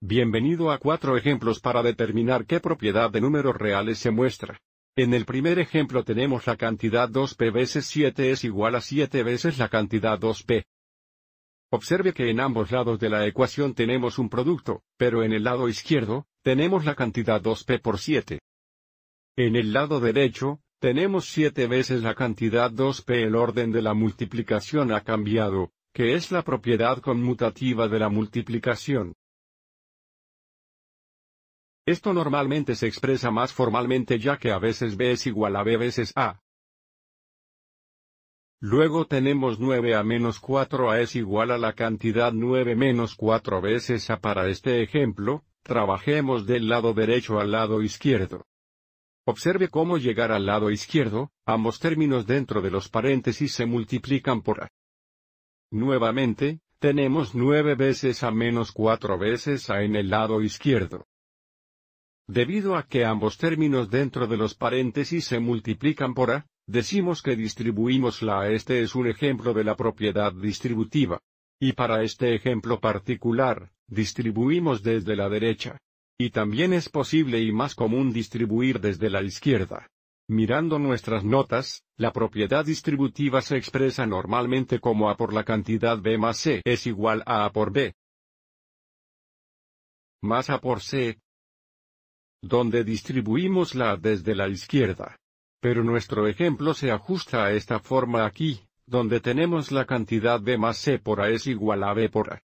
Bienvenido a cuatro ejemplos para determinar qué propiedad de números reales se muestra. En el primer ejemplo tenemos la cantidad 2p veces 7 es igual a 7 veces la cantidad 2p. Observe que en ambos lados de la ecuación tenemos un producto, pero en el lado izquierdo, tenemos la cantidad 2p por 7. En el lado derecho, tenemos 7 veces la cantidad 2p. El orden de la multiplicación ha cambiado, que es la propiedad conmutativa de la multiplicación. Esto normalmente se expresa más formalmente ya que a veces B es igual a B veces A. Luego tenemos 9 a menos 4 a es igual a la cantidad 9 menos 4 veces a para este ejemplo, trabajemos del lado derecho al lado izquierdo. Observe cómo llegar al lado izquierdo, ambos términos dentro de los paréntesis se multiplican por a. Nuevamente, tenemos 9 veces a menos 4 veces a en el lado izquierdo. Debido a que ambos términos dentro de los paréntesis se multiplican por a, decimos que distribuimos la a. Este es un ejemplo de la propiedad distributiva. Y para este ejemplo particular, distribuimos desde la derecha. Y también es posible y más común distribuir desde la izquierda. Mirando nuestras notas, la propiedad distributiva se expresa normalmente como A por la cantidad B más C es igual a A por B. Más A por C, donde distribuimos la desde la izquierda. Pero nuestro ejemplo se ajusta a esta forma aquí, donde tenemos la cantidad B más C por A es igual a B por A.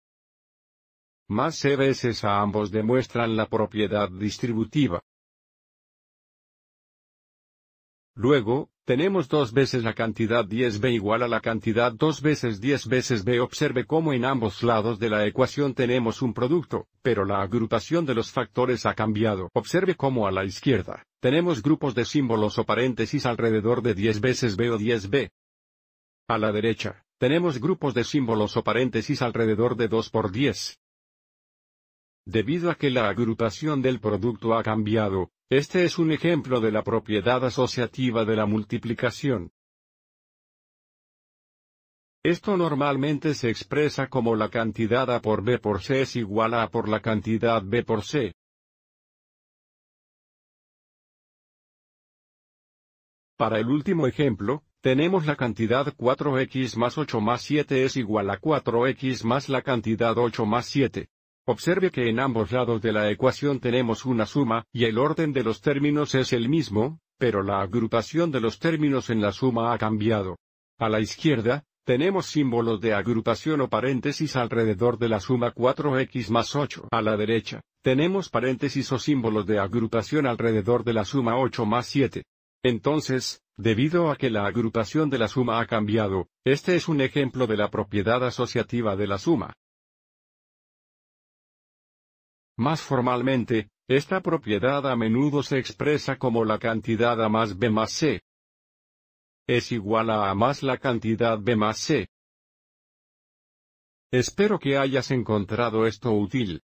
Más C veces A ambos demuestran la propiedad distributiva. Luego, tenemos dos veces la cantidad 10b igual a la cantidad dos veces 10 veces b. Observe cómo en ambos lados de la ecuación tenemos un producto, pero la agrupación de los factores ha cambiado. Observe cómo a la izquierda, tenemos grupos de símbolos o paréntesis alrededor de 10 veces b o 10b. A la derecha, tenemos grupos de símbolos o paréntesis alrededor de 2 por 10. Debido a que la agrupación del producto ha cambiado, este es un ejemplo de la propiedad asociativa de la multiplicación. Esto normalmente se expresa como la cantidad A por B por C es igual a A por la cantidad B por C. Para el último ejemplo, tenemos la cantidad 4x más 8 más 7 es igual a 4x más la cantidad 8 más 7. Observe que en ambos lados de la ecuación tenemos una suma, y el orden de los términos es el mismo, pero la agrupación de los términos en la suma ha cambiado. A la izquierda, tenemos símbolos de agrupación o paréntesis alrededor de la suma 4x más 8. A la derecha, tenemos paréntesis o símbolos de agrupación alrededor de la suma 8 más 7. Entonces, debido a que la agrupación de la suma ha cambiado, este es un ejemplo de la propiedad asociativa de la suma. Más formalmente, esta propiedad a menudo se expresa como la cantidad A más B más C. Es igual a A más la cantidad B más C. Espero que hayas encontrado esto útil.